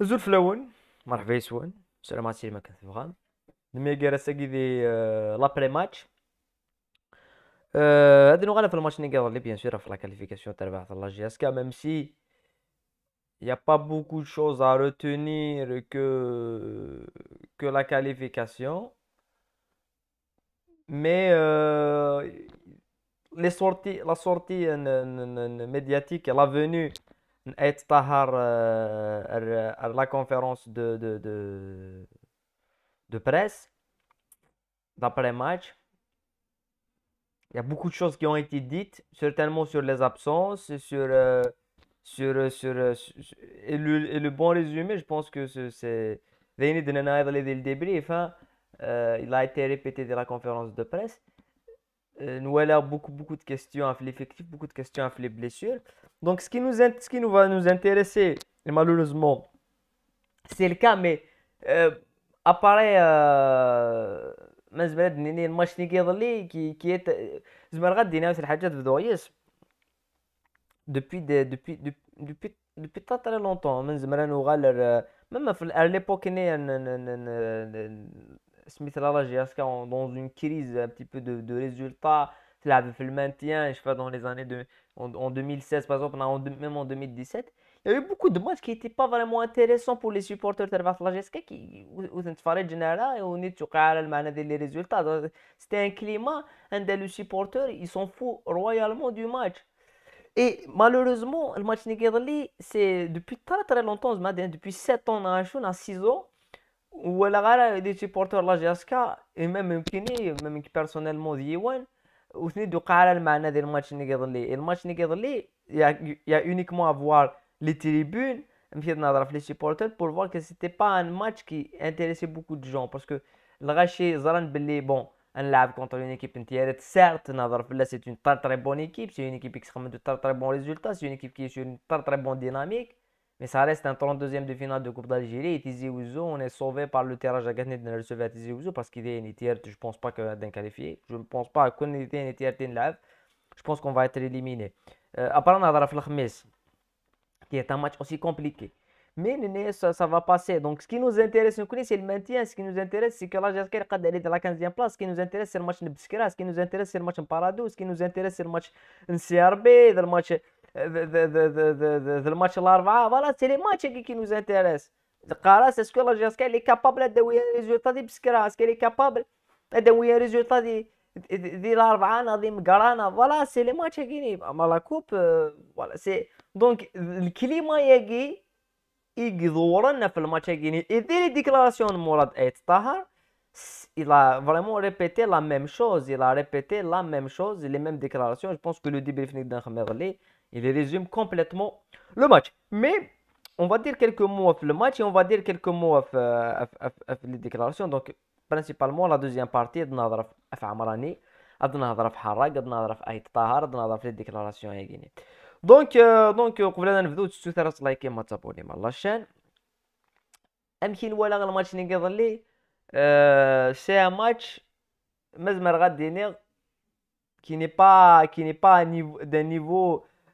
Bonjour flouan, marveilleux flouan. Salut ma sirène catholique. Nous sommes déjà à la suite de l'après-match. Allez nous voir la formation égaler bien sûr avant la qualification interverse. Alors GSK même si il n'y a pas beaucoup de choses à retenir que que la qualification, mais euh, les sorties, la sortie euh, médiatique, la venue et Tahar euh, à la conférence de, de, de, presse, d'après-match. Il y a beaucoup de choses qui ont été dites, certainement sur les absences, sur, euh, euh, sur, sur, et le, bon résumé, je pense que c'est. le débrief, il a été répété de la conférence de presse. Euh, nous beaucoup, beaucoup de questions avec l'effectif, beaucoup de questions avec les blessures. Donc, ce qui nous, ce qui nous va nous intéresser, et malheureusement, c'est le cas, mais euh, apparaît euh, le match qui, qui est. Je euh, me regarde Dinaoui Selhadjad Vdoyes depuis, des, depuis, depuis, depuis, depuis très très longtemps. Hein, euh, même à l'époque, smith en dans une crise un petit peu de, de résultats. Il avait fait le maintien, je sais pas, dans les années de, en, 2016, par exemple, même en 2017. Il y a eu beaucoup de matchs qui n'étaient pas vraiment intéressants pour les supporters de la GSK qui où général et on est sur les résultats. C'était un climat, un des supporters, ils s'en fout royalement du match. Et malheureusement, le match Nigerli, c'est depuis très très longtemps, depuis 7 ans, on a 6 ans. Ou elle a des supporters la Jaska, et même même personnellement, il ont a une le manière de le match Et le match il y a uniquement à voir les tribunes, les supporters, pour voir que ce n'était pas un match qui intéressait beaucoup de gens. Parce que le chez Zalane Belé, bon, un live contre une équipe entière, certes, c'est une très très bonne équipe, c'est une équipe qui se de très très bons résultats, c'est une équipe qui est sur une très très bonne dynamique. Mais ça reste un 32e de finale de Coupe d'Algérie. Tizi Ouzou, on est sauvé par le tirage à Gatnet de recevoir Tizi Ouzou parce qu'il est une tiers, je ne pense pas qu'on être qualifié. Je ne pense pas qu'on ait une tiers de Je pense qu'on va être éliminé. Apparemment, on a qui est un match aussi compliqué. Mais ça, ça va passer. Donc, ce qui nous intéresse, c'est le maintien. Ce qui nous intéresse, c'est que la Jasker est de la 15e place. Ce qui nous intéresse, c'est le match de Biskra. Ce qui nous intéresse, c'est le match de Paradou. Ce qui nous intéresse, c'est le match de CRB, le match de la machine larva, voilà, c'est les matchs qui nous intéressent. C'est ce que je dis, est est capable de dérouler les résultat de psychra, est-ce qu'elle est capable de dérouler un résultat de la larva, de la voilà, c'est les matchs qui nous intéressent. Ah, euh, donc, le climat est ignorant de la machine larva, et les déclarations Mourad et Taha, il a vraiment répété la même chose, il a répété la même chose, les mêmes déclarations, je pense que le début est fini dans le il résume complètement le match. Mais on va dire quelques mots sur le match et on va dire quelques mots sur euh, les déclarations. Donc, principalement, la deuxième partie, on va Amarani, de va parler Harag, on va parler Tahar, de va parler les déclarations. Donc, on va parler de la vidéo, tu te fais liker, tu t'abonnes à la chaîne. يمكن ولا match الماتش اللي قضى لي سي أه ماتش مزمر غادي qui n'est pas با كي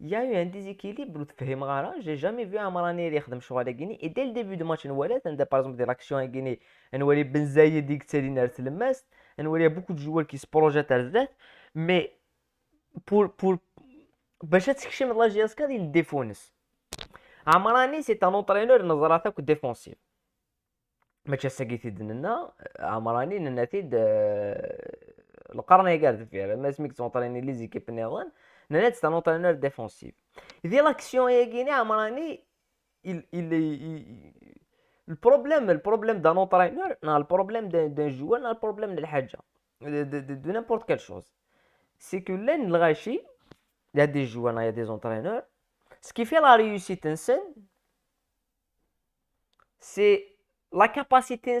يا يو ان ديزيكيليبر تفهم غارا جي جامي في عمراني يخدم شغل كيني اي دي ديبي دو ماتش نوالا تندا باغ دي لاكسيون كيني نوالي بن زايد ديك تالي نارت تلماس نوالي بوكو دو جوال كي سبروجا على الذات مي بور بور باش تكشم لا جي اس كادي ديفونس عمراني سي تان اونترينور نظراتك ديفونسيف ما تشا ساكيتي دننا عمراني آه، نناتي آه، القرن يقارد فيها ما سميك تونطريني لي زيكيب نيران c'est un entraîneur défensif. dit l'action gagnée à Marani, il, le problème, le problème d'un entraîneur, le problème d'un joueur, le problème de de, n'importe quelle chose. C'est que l'un il y a des joueurs, il y a des entraîneurs. Ce qui fait la réussite en scène, c'est la capacité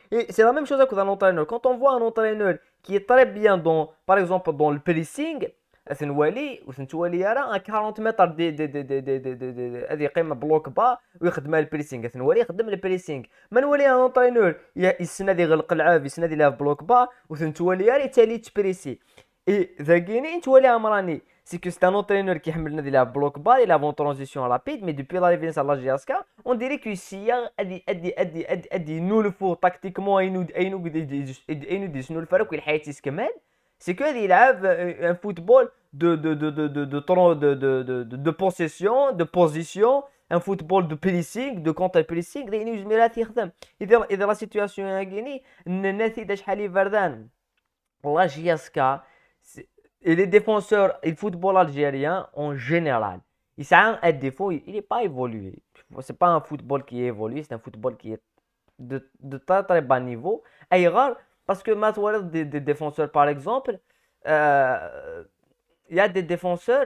Et c'est la même chose avec un entraîneur. Quand on voit un entraîneur qui est très bien, dans, par exemple, dans le pressing, c'est y a à 40 mètres de, de, de, de, de, de, de, de, Mais de, de, de, un entraîneur qui de, And de, dans de, de, de, il fait un c'est que c'est un entraîneur qui a la bloc bas, il a une transition rapide, mais depuis l'arrivée de la Jaska, on dirait que Sia a dit nous le faut tactiquement et nous dit nous le faire qu'il a été كمان c'est qu'il a un football de, de, de, de, de, de, de, de, de possession, de position, un football de pressing, de counter-pressing, il a يخدم et dans la situation هاكيني النتيجة شحال فردان لا جي اس كا et les défenseurs et le football algérien en général, il a un défaut, il n'est pas évolué. Ce n'est pas un football qui évolue, c'est un football qui est de, très très bas niveau. Et rare, parce que ma des, défenseurs par exemple, euh, il y a des défenseurs,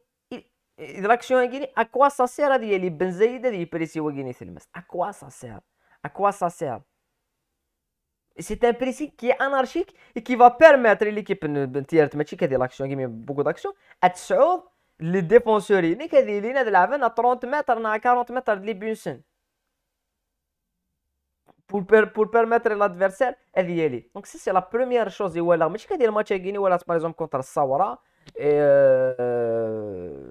L'action, à quoi ça sert à les Benzaïd, les À quoi ça sert À quoi ça sert c'est un précis qui est anarchique et qui va permettre l'équipe de l'action, beaucoup d'actions, à Tsoud, les défenseurs, les de la à 30 mètres, à 40 mètres de l'Ibunsen. Pour, pour permettre à l'adversaire à aller. Donc, ça, c'est la première chose. Mais je le match à Guinée, par exemple, contre Sawara. Et, euh,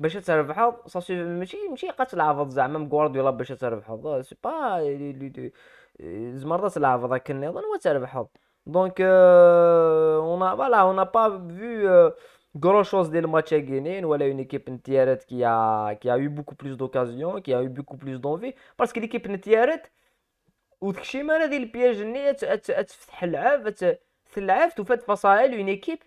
باش تربحو صافي ماشي ماشي قتل عافض زعما مكوارديولا باش تربحو سي با زعما راه تلعب هذاك النظام و تربحو دونك اون فوالا اون با في غرو شوز ديال الماتش كاينين ولا اون ايكيب نتيارات كي ا كي ا يو بوكو بلوس دوكازيون كي ا يو بوكو بلوس دونفي باسكو ليكيب نتيارات وداكشي مال هذه البياج ني تفتح اللعب تلعب تفات فصائل اون ايكيب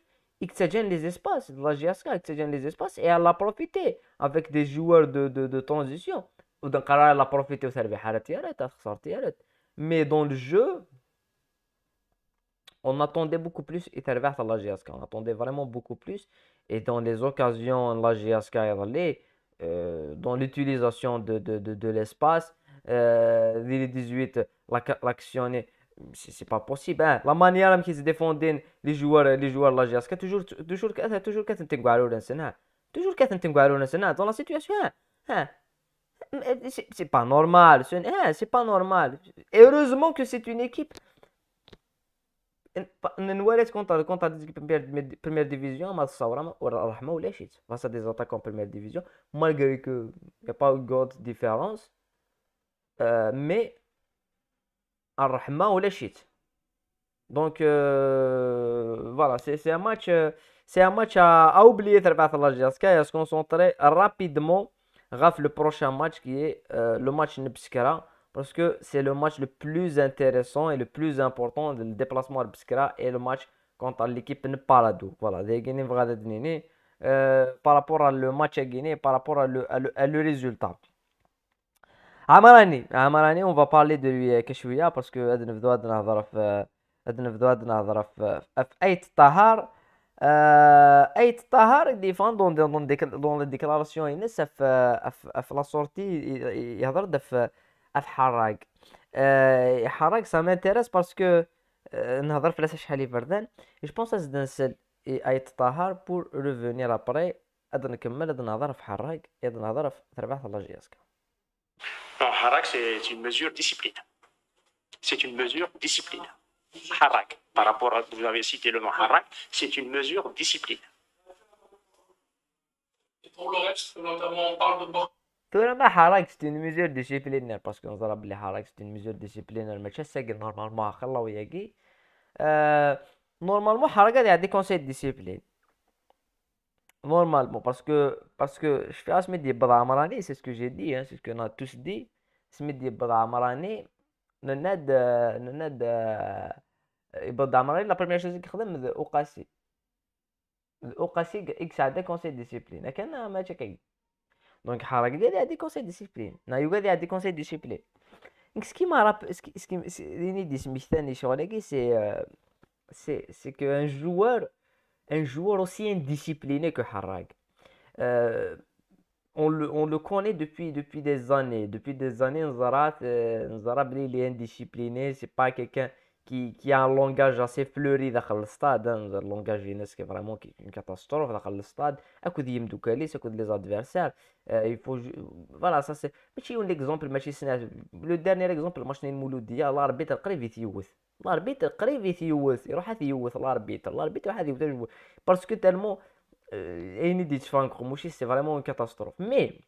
Il Xagen les espaces. La GSK Xagen les espaces et elle a profité avec des joueurs de, de, de transition. Elle a profité, au حالة تيارات à تيارات mais dans le jeu, on attendait beaucoup plus et à la GSK. On attendait vraiment beaucoup plus. Et dans les occasions, la GSK est allée, euh, dans l'utilisation de, de, de, l'espace. Euh, 18, l'action c'est pas possible hein. la manière dont qu'ils défendaient les joueurs les joueurs là c'est toujours toujours toujours qu'ils au guerriers toujours qu'ils au guerriers dans la situation hein. Hein. c'est pas normal c'est pas normal heureusement que c'est une équipe une nouvelle contre contre des premières première division mais ça aura ou ma ouléchit face à des en première division malgré que y a pas une grande différence euh, mais ou rahma Shit. Donc euh, voilà, c'est un match, euh, c'est un match à, oublier à se concentrer rapidement le prochain match qui est euh, le match Nebskara parce que c'est le match le plus intéressant et le plus important le déplacement à et le match contre l'équipe Nipaladou. Voilà, cest par rapport à le match à Guinée, par rapport à le, le résultat. عمراني عمراني اون بارلي دو لوي كشويه باسكو ادنا في ذواد نهضر في ادنا في ذواد نهضر في ايت طهار آه، ايت طهار اللي فان دون دون دون ديكلاراسيون ينس في في لا سورتي يهضر دف في حراق آه، حراق سا مانتيريس باسكو نهضر في شحال فردان جو بونس ازد نسل ايت طهار بور ريفونير ابري اد نكمل اد نهضر في حراق اد نهضر في الله لاجياسكا Non, Harak, c'est une mesure disciplinaire. C'est une mesure disciplinaire. Harak, par rapport à ce que vous avez cité le nom Harak, c'est une mesure disciplinaire. pour le reste, notamment on parle de Tout le monde Harak, c'est une mesure disciplinaire, hein, parce que nous avons dit Harak, c'est une mesure disciplinaire, mais c'est euh, normalement Harak, il y a des conseils de discipline normalement, parce que, parce que je fais Asmedi ah, Brahmarani, c'est ce que j'ai dit, hein, c'est ce qu'on a tous dit. Asmedi nous le Ned Brahmarani, la première chose qu'il a fait, c'est Okasi. Okasi, il a des conseils de discipline. Il a des conseils de discipline. Donc, il a des conseils de discipline. Il a des conseils de discipline. Donc, ce qui m'a rappelé, ce qui m'a euh, c'est c'est que un joueur un joueur aussi indiscipliné que Harag. Euh, on, le, on connaît depuis, depuis des années. Depuis des années, Nzarat, euh, il est indiscipliné. C'est pas quelqu'un qui, qui, a un langage assez fleuri dans le stade. Hein. Un langage qui est vraiment une catastrophe dans le stade. À cause de à des adversaires. Euh, il faut, voilà, ça c'est. Mais un exemple, le dernier exemple, le match de Mouloudia, l'arbitre, il الاربيتر قريب يثيوث يروح يثيوث الاربيتر الاربيتر واحد يوث باسكو تالمو ايني ديت فانكو موشي سي فريمون اون كاتاستروف مي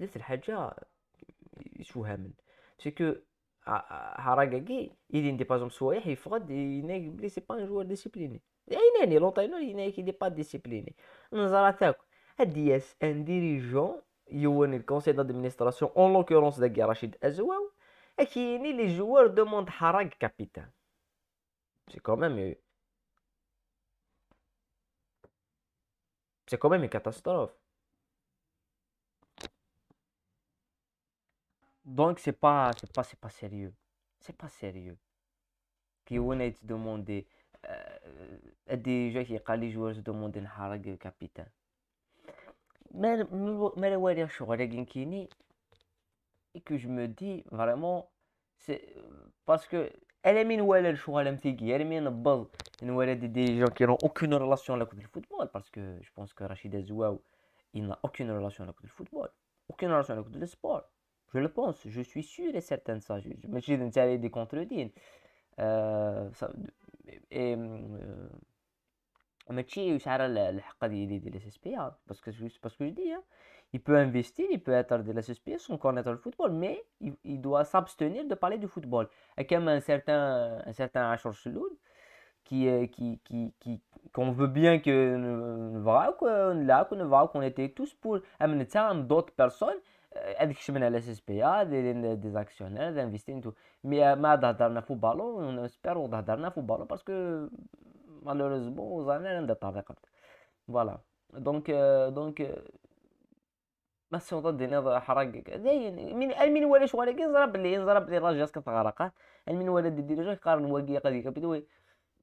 نفس الحاجه هامل سكو هاراكاكي يدين دي بازوم سوايح يفقد ينايك بلي سي با ان جوار ديسيبليني عيناني لونطينور يناك دي با ديسيبليني نزرا تاكو هادي ياس ان ديريجون يوني الكونسي دادمينستراسيون اون لوكورونس داكي رشيد ازواو Akini, les joueurs demandent Harag capitaine. C'est quand même. C'est quand même une catastrophe. Donc c'est pas c'est pas c'est pas sérieux. C'est pas sérieux. Qui on qui les joueurs demandent Harag capitaine. Mais mais et que je me dis vraiment, c'est parce que elle est ou elle choix elle est des gens qui n'ont aucune relation avec le Football parce que je pense que Rachid Azouaou, il n'a aucune relation avec le Football, aucune relation avec le Sport. Je le pense, je suis sûr et certain de ça. Je me suis allé des contredits Euh, et. Euh, ماشي يسعر de l'SSPA hein? parce que c'est parce que je dis hein, il peut investir, il peut être de la suspicion, sans connaître le football, mais il, doit s'abstenir de parler du football. y comme un certain, un certain Achor Chelou, qui, euh, qui, qui, qui, qu'on veut bien que nous voit, qu'on l'a, qu'on voit, qu'on était tous pour amener ça à d'autres personnes, euh, avec chemin à l'SSPA, des actionnaires, d'investir et tout. Mais, euh, football on espère qu'on a un football parce que Malheureusement, vous avez un peu de temps. Voilà. Donc, donc suis en train de dire que les gens qui ont choisi les gens, ils ont choisi les gens qui ont choisi les dirigeants qui ont choisi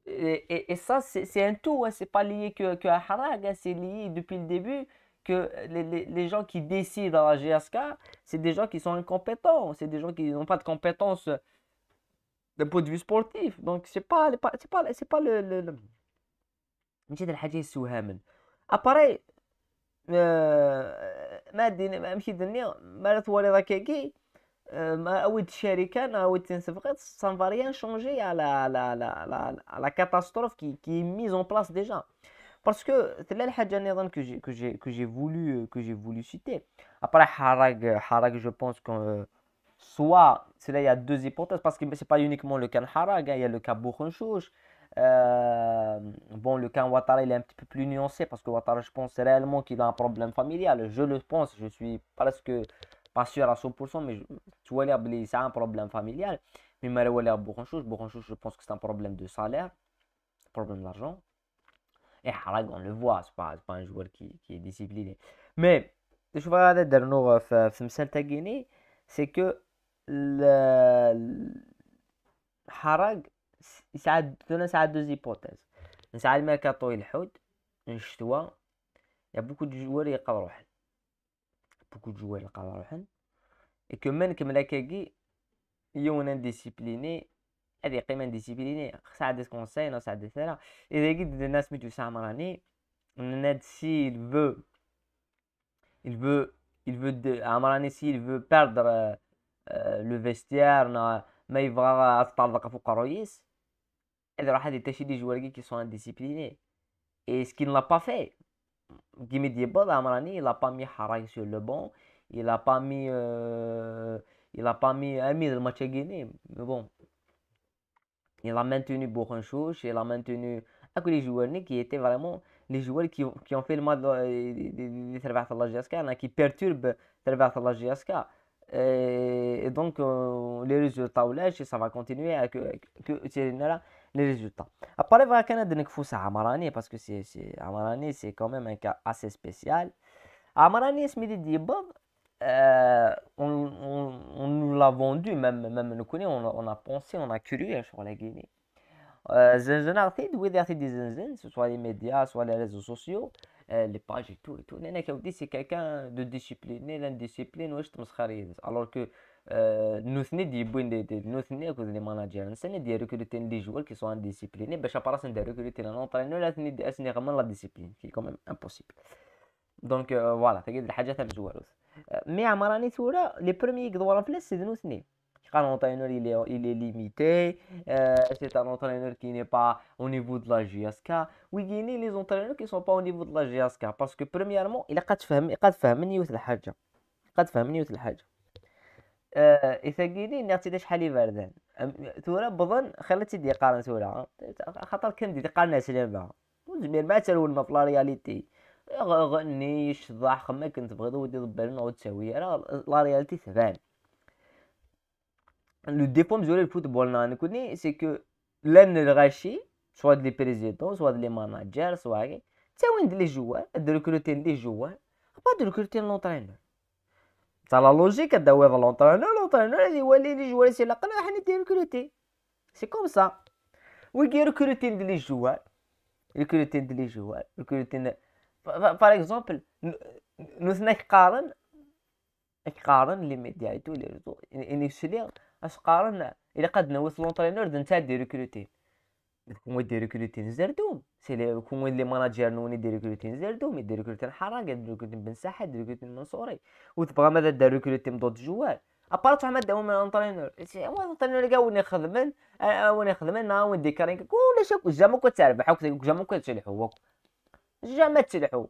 Et ça, c'est un tout. Ce n'est pas lié à Harag. C'est lié depuis le début que les gens qui décident dans la GSK, c'est des gens qui sont incompétents. C'est des gens qui n'ont pas de compétences d'un point de vue sportif donc c'est pas c'est pas c'est pas le, le, le... نجد الحاجه سهاما اباري ما la ما مشي دني ما ثوالي راكيكي ما اويت الشركه انا اويت que à سان فاريان شونجي على على je على على كاتاستروف كي كي ميز soit, cela il y a deux hypothèses, parce que ce n'est pas uniquement le cas Harag, il y a le cas de bon, le cas Ouattara, il est un petit peu plus nuancé, parce que Ouattara, je pense réellement qu'il a un problème familial. Je le pense, je suis presque pas sûr à 100%, mais tu vois, il a un problème familial. Mais a Boukhunchouch, je pense que c'est un problème de salaire, problème d'argent. Et Harag, on le voit, ce n'est pas, un joueur qui, est discipliné. Mais, je vais regarder dans le c'est que الحرق يساعدونا ساعد دو زيبوتيز نساعد الميركاتو الحوت الشتوى يا بوكو دو جوار يلقاو روحن بوكو دو جوار يلقاو روحن اي كما نكمل هكاكي يونا ديسيبليني هادي قيمة ديسيبليني ساعد كونساي نو ساعد ثلا اذا قد الناس ميتو سامراني ناد سي il veut إل فو il veut de, عمراني سي il فو perdre le vestiaire, mais il va à au et il va détacher des joueurs qui sont indisciplinés. Et ce qu'il ne l'a pas fait, il n'a pas mis Harai sur le banc il n'a euh, pas mis Amir le Machagunim, mais bon, il a maintenu beaucoup de choses, il a maintenu avec les joueurs qui étaient vraiment les joueurs qui ont fait le mal des de la Jaska, qui perturbent le de la Jaska. Et, donc, euh, les résultats ou ça va continuer à que, les résultats. Après, il y a des à Amarani parce que c'est Amarani, c'est quand même un cas assez spécial. Amarani, ce midi, dit bon, on, on, nous l'a vendu, même, même nous connaît, on, a pensé, on a curieux hein, sur la Guinée. euh, Artid, oui, des soit les médias, soit les réseaux sociaux. Euh, les pages et tout et tout. Nana Kaoudi, c'est quelqu'un de discipliné, l'indiscipline, ouais, je te Alors que euh, nous nous sommes des des managers, nous sommes des recruter des joueurs qui sont indisciplinés, ben chaque personne de recruter un entraîneur, on c'est des c'est vraiment la discipline qui est quand même impossible. Donc euh, voilà, c'est des حاجات à joueurs Mais à Marani les premiers qui doivent en place c'est de nous qu'un entraîneur il est, il est limité, euh, c'est un entraîneur qui n'est pas au niveau de la GSK. Oui, il y a les entraîneurs qui ne sont pas au niveau de la GSK parce que premièrement, il a pas de فهمني وث الحاجه قد فهمني وث إذا قيني نعطي ارتدى حالي فردان ثورة بظن خلت يدي قارن ثورة خطر كندي دي قارن سلامة وزمير ما تلون المطلع رياليتي غني شضح ما كنت بغيض ودي ضبرنا وتساوي راه لا رياليتي ثبان le défaut jouer le football, c'est que l'un des rachis, soit les présidents, soit les managers, soit les joueurs, de recruter des joueurs, pas de recruter l'entraîneur. C'est la logique de l'entraîneur, l'entraîneur, les joueurs, c'est la canne, on recruter. C'est comme ça. Oui, recruter les joueurs, recruter des joueurs, recruter. Par exemple, nous sommes les médias et tous les réseaux, et اش قارن الا قد نوث لونترينور دا دي ريكروتي كون كومو دي ريكروتين زردوم سي لي كون كومو لي ماناجير نوني دي ريكروتي ريكروتين زردوم دي ريكروتين حراقه دي ريكروتي بن ساحه دي ريكروتي منصوري وتبغى ماذا دار ريكروتي ضد جوال ابارت واحد داوم من هو انطرينور قال وين يخدمن آه، آه، وين يخدمن وين ديكارينك ولا شاك جاما كتربح جاما كتلحو جاما تلحو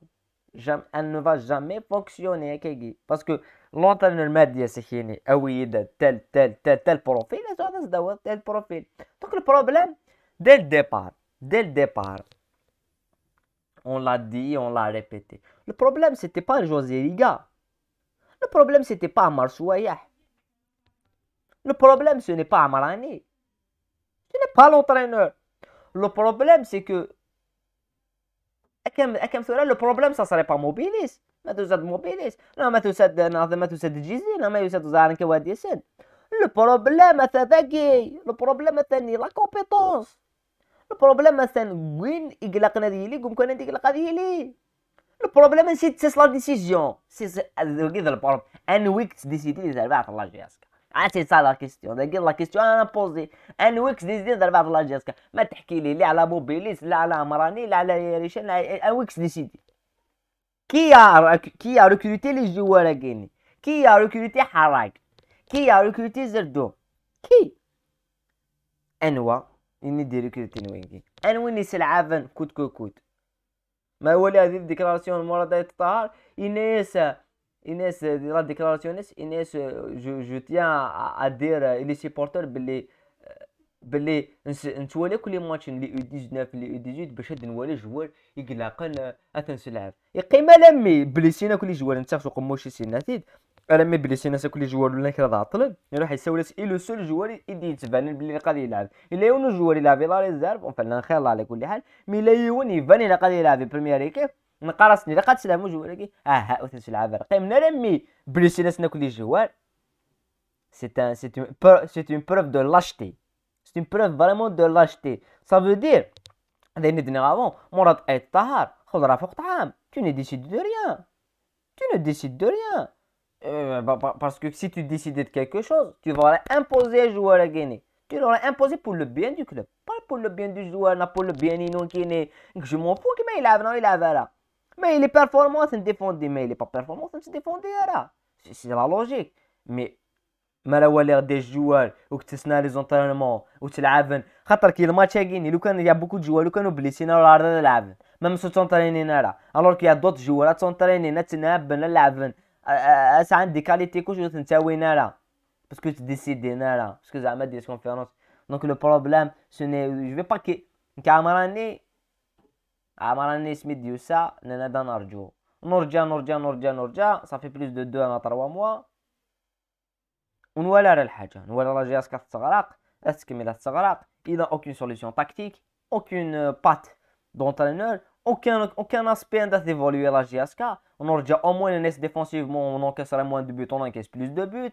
elle ne va jamais fonctionner parce que l'entraîneur c'est سخيني أويدة eh tel tel tel tel profil tel profil donc le problème dès le départ dès le départ on l'a dit on l'a répété le problème c'était pas José Riga le problème c'était pas Amar le problème ce n'est pas Amarani ce n'est pas l'entraîneur le problème c'est que اكم اكم سؤال لو بروبليم سا سري با موبيليس ما توساد موبيليس لا ما توساد ما توساد جيزي لا ما يوساد زارن كوادي سد لو بروبليم ثاكي لو بروبليم ثاني لا كومبيتونس لو بروبليم مثلا وين يقلقنا ديالي لي قوم كان عندي يقلق لي لو بروبليم سي تسلا لا ديسيزيون سي سي ذا البروب ان ويك ديسيدي ذا بعث الله جياسك عاد سا لا كيستيون داك لا كيستيون انا بوزي ان ويكس دي زيد بعض لا جاسكا ما تحكي لي لا على موبيليس لا على مراني لا على ريشان ان ويكس دي سيدي كي ا كي ا ريكروتي لي جوار كيني كي ا ريكروتي حراك كي ا ريكروتي زردو كي انوا اني دي ريكروتي نوينكي انويني سلعافن كوت كوت كوت ما لي هذه الديكلاراسيون دايت يتطهر ينسى Inès euh, la ديكلاراسيون Inès Inès euh, je, جو tiens à, à dire euh, les بلي بلي نتوالى كل ماتش لي او 19 لي او 18 باش هاد نوالى جوار يقلقن اثنس لعب يقيم بلي سينا كل جوار نتاخذ قموش سيناتيد المي بليسينا كل جوار ولا كرا عطل يروح يسولس اي لو سول جوار يدي يتبان بلي قادر يلعب الا يونو جوار يلعب لا ريزيرف اون فلان خير الله على كل حال مي لا يوني فاني الا قادر يلعب بريمير ايكيب نقرصني لقد سلامو جوالك اه ها وثلث العبر قيمنا لمي بليسي ناس ناكل الجوال c'est un, c'est une, c'est une preuve de lâcheté. C'est une preuve vraiment de lâcheté. Ça veut dire, avant, tu ne décides de rien. Tu ne décides de rien. Euh, bah, bah, parce que si tu décidais de quelque chose, tu vas imposer à joueur à gagner. Tu l'auras imposé pour le bien du club. Pas pour le bien du joueur, pour le bien de qui Je m'en fous qu'il il a, non, il a, là. Mais il est performant c'est sont défendre, mais il n'est pas performant performances sont défendues. C'est la logique. Mais, malheureusement, l'air des joueurs, ou que des les entraînements, ou que tu l'aves, quand le match il y a beaucoup de joueurs qui ont blessés dans l'art Même si tu t'entraînes là. Alors qu'il y a d'autres joueurs qui s'entraînent, qui c'est qui s'entraînent. Ça a des qualités que je veux te dire là. Parce que tu décides là. Parce que tu as des conférences. Donc le problème, ce n'est. Je ne vais pas que. Camarané. Amaran Smith dit ça, Arjo. on ça fait plus de 2 à 3 mois. على الحاجه كتغرق تغرق a aucune solution tactique aucune euh, patte d'entraîneur aucun aucun aspect la GSK on aurait au moins une défensivement on encaisse moins de buts on encaisse plus de buts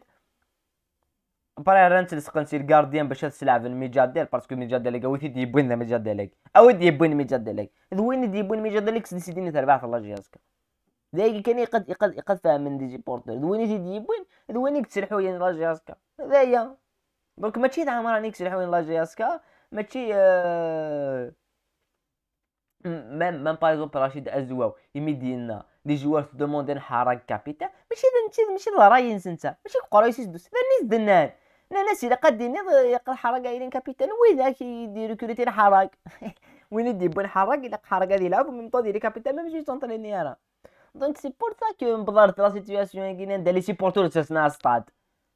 بريرنت اللي سقنتي الكارديان باش تلعب الميجاديل باسكو الميجاديل قوي تي يبون الميجاديل او دي يبون الميجاديل اذ وين دي يبون الميجاديل سيدي في الله جهازك ذاك كان يقد يقد يقد فاهم من دي جي بورتر دويني تي ديبون دوين تسلحو وين لا جياسكا هذايا دونك ماشي تاع راني تسلحو وين لا جياسكا ماشي آه... مام مام باغ اكزومبل رشيد ازواو يمدي لنا لي جوار دوموندين حراك كابيتا ماشي ماشي ماشي راينس انت ماشي قرايسيس دوس ذا نيز دنان لا ناس الا قد يقرا حرق الين كابيتان وذاك يدير كريتين حرق وين بون حرق الى حرق هذه يلعب من طود لي كابيتان ما مشيش تنطريني انا دونك سي بور سا كو مبضرت لا سيتياسيون كي ندا لي سيبورتور تسنا ستاد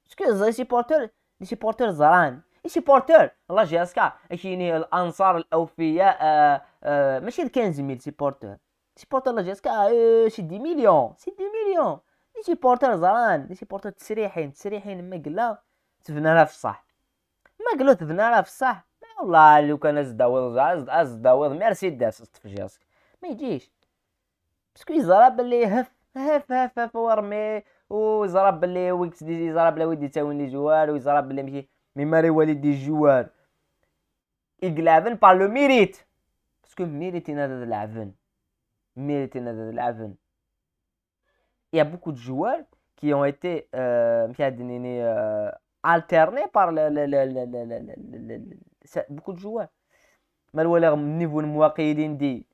باسكو زي سيبورتور لي سيبورتور زران لي سيبورتور الله جي اسكا كيني الانصار الاوفياء آه، آه، ماشي 15000 سيبورتور سيبورتور لا جي اسكا كا سي 10 مليون سي 10 مليون لي سيبورتور زران لي سيبورتور تسريحين تسريحين ما قلا تبنى لها في الصح ما قالوا تبنى لها في الصح والله لو كان الزداوض الزداوض ميرسي داس تفجاسك ما يجيش باسكو يزرب اللي هف هف هف هف ورمي ويزرى بلي ويكس دي يزرب بلا ودي تاون لي جوار ويزرب اللي ماشي مما لي والد دي جوار يقلابن بار لو ميريت باسكو ميريتي نادا تلعبن ميريتي نادا تلعبن يا بوكو دو جوار كي اون ايتي آه، مثلا دنيني آه، alterné par le, le, le, beaucoup de joueurs ما الولا النيفو المواقيدين دي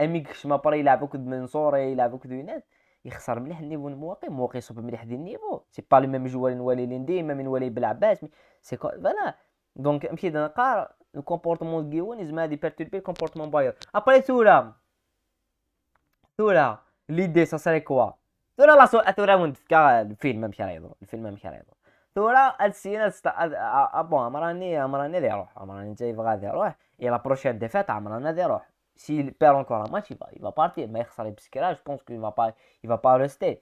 اميك شمابري يلعب هكذا منصوري يلعب هكذا ناس يخسر مليح النيفو المواقي مواقي صوب مليح ديال النيفو سي با لو ميم جوار نولي لندي ما من ولي بالعباس سي فوالا دونك مشي نقار الكومبورتمون كومبورتمون ديالو زعما هادي بيرتوربي لو كومبورتمون باير ابري ثورا ثورا ليدي سا سري كوا ثورا لا سو وند كا الفيلم ماشي رايضو الفيلم ماشي رايضو ثورا هاد السينه ست... بون عمراني عمراني ذي يروح عمراني جاي بغا ذي يروح اي لا بروشين ديفات عمراني ذي يروح سي بير انكور ماتش يبا يبا بارتي ما يخسر بسكرا جو بونس كو يبا با يبا با ريستي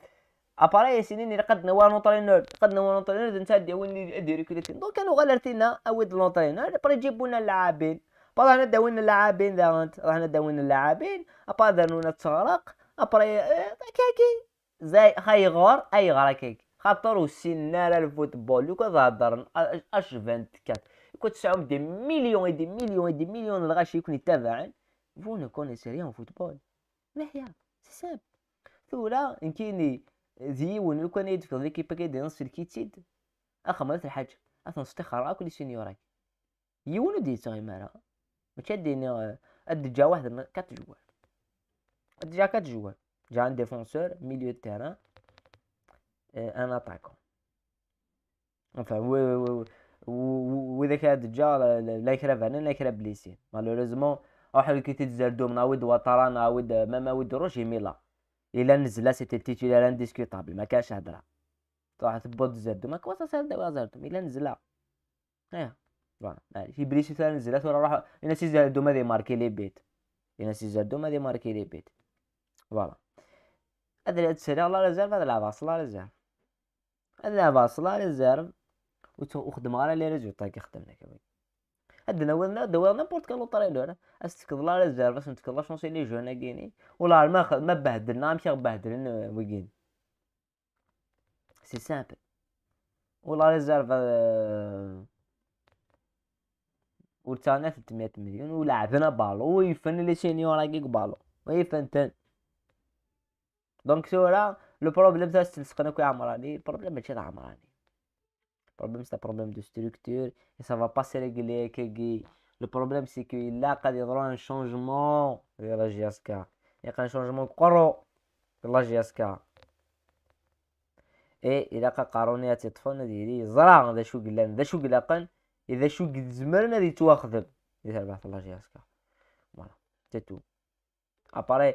اباري سنين اللي قد نوا لونطرينور قد نوا لونطرينور انت داوين اللي ريكريتين دونك كانوا غالرتينا اود لونطرينور بري جيبوا لنا اللاعبين بابا حنا داوين اللاعبين ذا انت حنا داوين اللاعبين ابا دارونا تغرق ابري كاكي زي هاي غور اي غرا خاطر وسيلنا راه الفوتبول لو كان هضر اش 24 كنت تسعهم دي مليون دي مليون دي مليون الغاشي يكون يتابعن فو نو كونيسي ريان فوتبول محيا سي سامبل ثولا يمكنني ديون لو كان يدفق ليكيب كيدير نص الكيتيد اخمرت الحاج اثنستخر اكل سينيوراك يونو ديتا غيمارا ماشي اد جا واحد من كات جوال اد جا كات جوال جا ان ديفونسور ميليو تيران آه، ان اتاكون Enfin, oui, oui, oui. وذاك دجا لا يكره انا لا يكره بليسي مالوريزمون او روح كي تتزردو من عاود وطران ما ما عاود روجي ميلا الا نزل سيتي تيتولار انديسكوتابل ما كاش هضره تروح تبوط زردو ما كواس سير زردو الا نزل ايه فوالا يعني في بليسي ثاني نزل ولا راح انا سي زردو ما دي ماركي لي بيت انا سي زردو ما دي ماركي لي بيت فوالا هذا السيري لا رزال هذا العباس لا رزال الذهب و الزارم أخدم على لي رجل طاك يخدم لك هاد ناولنا دوال نيمبورت كالو طريلور استكد لا ريزيرف باش نتكد شونسي لي جونا و لا ما خ... ما بهدلنا نعم مشي بهدلنا ويكين سي سامبل ولا ريزيرف تانا 300 مليون و لعبنا بالو و يفن لي سينيور راكيك بالو و يفن تن دونك سورا Le problème, ça, c'est ce qu'on a quoi Amrani. Le problème, c'est Amrani. Le problème, c'est un problème de structure et ça va pas se régler. Le problème, c'est qu'il a qu'il y aura un changement de la GSK. Il y a un changement de la GSK. اي الا قاروني تيطفون ديالي زرا دا شو قلان دا شو قلاقن اذا شو قد زمرنا دي تواخذ ديال بعض الله جياسكا فوالا تاتو اباري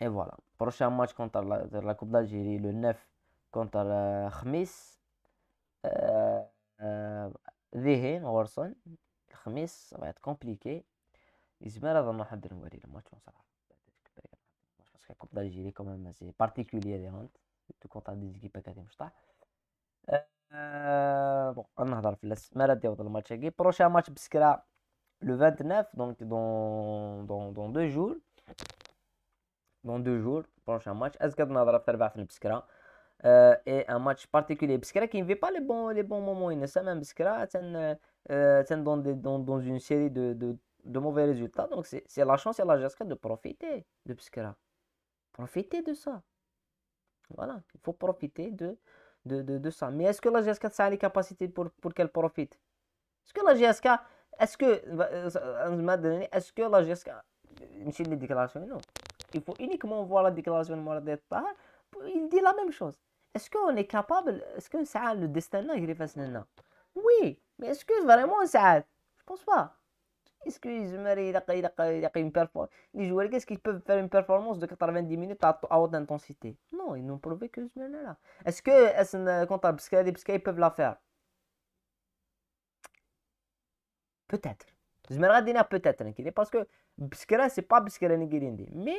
Et voilà. Prochain match contre la, Coupe d'Algérie, le 9 contre le Khmis. Zéhen, euh, Orson. le Khmis, ça va être compliqué. Ismail a donné un peu dire le match. Je que la Coupe d'Algérie, quand même, c'est particulier. Tout contre des équipes qui sont euh, Bon, on a dans la semaine de le match. Le prochain match, le 29, donc dans, dans, dans deux jours dans deux jours, prochain match. est-ce Euh, et un match particulier. Biskra qui ne vit pas les bons, les bons moments. Il ne même Biskra dans, dans, dans une série de, de, de mauvais résultats. Donc c'est la chance et la GSK de profiter de Biskra. Profiter de ça. Voilà, il faut profiter de, de, de, de ça. Mais est-ce que la GSK a les capacités pour, pour qu'elle profite Est-ce que la GSK, est-ce que, est-ce que la GSK, les déclarations non. Il faut uniquement voir la déclaration de mort Il dit la même chose. Est-ce qu'on est capable Est-ce que ça a le destin là Oui, mais est-ce que vraiment ça a Je pense pas. Est-ce que les joueurs, qu'est-ce qu'ils peuvent faire une performance de 90 minutes à haute intensité Non, ils n'ont prouvé que ce là. Est-ce que est un euh, comptable parce qu'ils peuvent la faire Peut-être. Je me peut-être parce que Biskra, c'est pas Biskra Nigirindi. Mais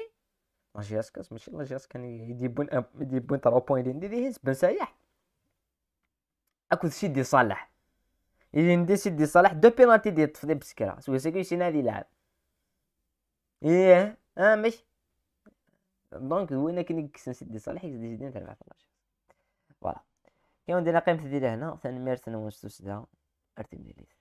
لاجياسكاس ماشي لاجياس كان يدي بوين آه، يدي بوين ترو بوين اللي هيس بن سايح اكو سيدي صالح يدي ندي سيدي صالح دو بينالتي دي تفضي بسكرا سيكو كيشي نادي لعب ايه اه ماشي دونك وين كي كسن سيدي صالح يزيد يزيد نتابع 13 فوالا كي ندير قيمة ديال هنا تنمير تنوجدو سدا ارتي لي